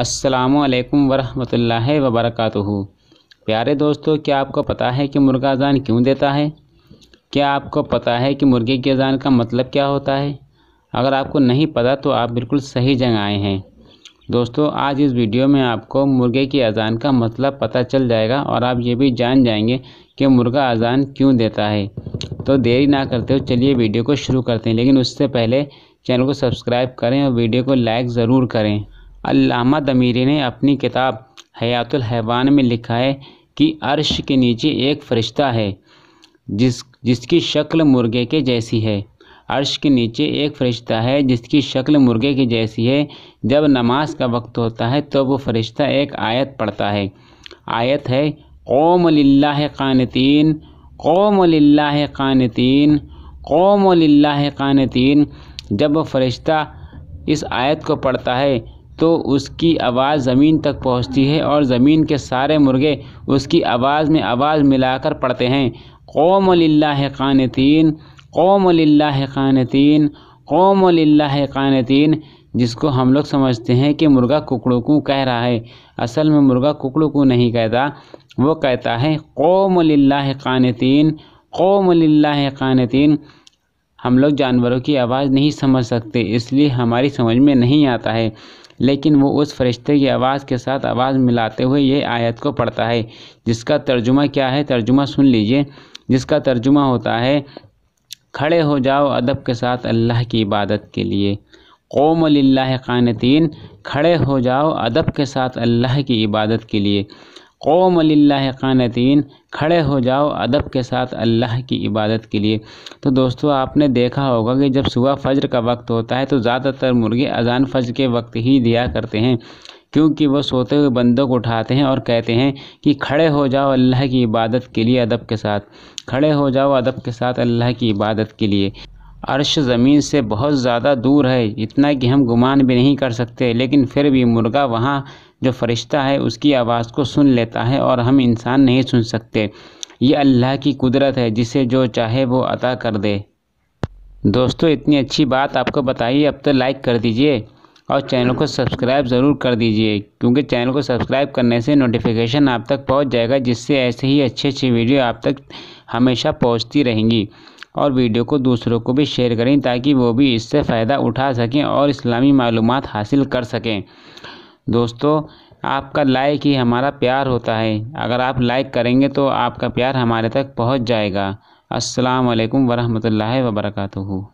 असलकम वरहमल वबरक प्यारे दोस्तों क्या आपको पता है कि मुर्गा अजान क्यों देता है क्या आपको पता है कि मुर्गे की अजान का मतलब क्या होता है अगर आपको नहीं पता तो आप बिल्कुल सही जगह आए हैं दोस्तों आज इस वीडियो में आपको मुर्गे की अजान का मतलब पता चल जाएगा और आप ये भी जान जाएंगे कि मुर्गा अजान क्यों देता है तो देरी ना करते हुए चलिए वीडियो को शुरू करते हैं लेकिन उससे पहले चैनल को सब्सक्राइब करें और वीडियो को लाइक ज़रूर करें अल्लामा दमीरी ने अपनी किताब हयातुल हैवान में लिखा है कि अर्श के नीचे एक फ़रिश्ता है जिस जिसकी शक्ल मुर्गे के जैसी है अर्श के नीचे एक फ़रिश्ता है जिसकी शक्ल मुर्गे की जैसी है जब नमाज का वक्त होता है तो वो फ़रिश्ता एक आयत पढ़ता है आयत है कौम लाह क़ानतीन कौम लाह क़ानतीन कौम लाह क़ानतीन जब वो फ़रिश्ता इस आयत को पढ़ता है तो उसकी आवाज़ ज़मीन तक पहुंचती है और ज़मीन के सारे मुर्गे उसकी आवाज़ में आवाज़ मिलाकर पड़ते हैं कौम लाला क़ानतीन कौम लाला क़ानतीन कौम लाला क़ानतीन जिसको हम लोग समझते हैं कि मुर्गा कुकड़ों को कह रहा है असल में मुर्गा कुकड़ू को नहीं कहता वो कहता है कौम लाला क़ानतीन कौम लाला क़ानतीन हम लोग जानवरों की आवाज़ नहीं समझ सकते इसलिए हमारी समझ में नहीं आता है लेकिन वो उस फरिश्ते की आवाज़ के साथ आवाज़ मिलाते हुए ये आयत को पढ़ता है जिसका तर्जुमा क्या है तर्जुमा सुन लीजिए जिसका तर्जुमा होता है खड़े हो जाओ अदब के साथ अल्लाह की इबादत के लिए कौम लाह खड़े हो जाओ अदब के साथ अल्लाह की इबादत के लिए कौम खानतीन खड़े हो जाओ अदब के साथ अल्लाह की इबादत के लिए तो दोस्तों आपने देखा होगा कि जब सुबह फजर का वक्त होता है तो ज़्यादातर मुर्गे अजान फजर के वक्त ही दिया करते हैं क्योंकि वह सोते हुए बंदों को उठाते हैं और कहते हैं कि खड़े हो जाओ अल्लाह की इबादत के लिए अदब के साथ खड़े हो जाओ अदब के साथ अल्लाह की इबादत के लिए अर्श ज़मीन से बहुत ज़्यादा दूर है इतना कि हम गुमान भी नहीं कर सकते लेकिन फिर भी मुर्गा वहाँ जो फरिश्ता है उसकी आवाज़ को सुन लेता है और हम इंसान नहीं सुन सकते ये अल्लाह की कुदरत है जिसे जो चाहे वो अता कर दे दोस्तों इतनी अच्छी बात आपको बताइए अब तो लाइक कर दीजिए और चैनल को सब्सक्राइब ज़रूर कर दीजिए क्योंकि चैनल को सब्सक्राइब करने से नोटिफिकेशन आप तक पहुंच जाएगा जिससे ऐसे ही अच्छी अच्छी वीडियो आप तक हमेशा पहुंचती रहेंगी और वीडियो को दूसरों को भी शेयर करें ताकि वो भी इससे फ़ायदा उठा सकें और इस्लामी मालूम हासिल कर सकें दोस्तों आपका लाइक ही हमारा प्यार होता है अगर आप लाइक करेंगे तो आपका प्यार हमारे तक पहुंच जाएगा अस्सलाम वालेकुम वरहमतुल्लाहि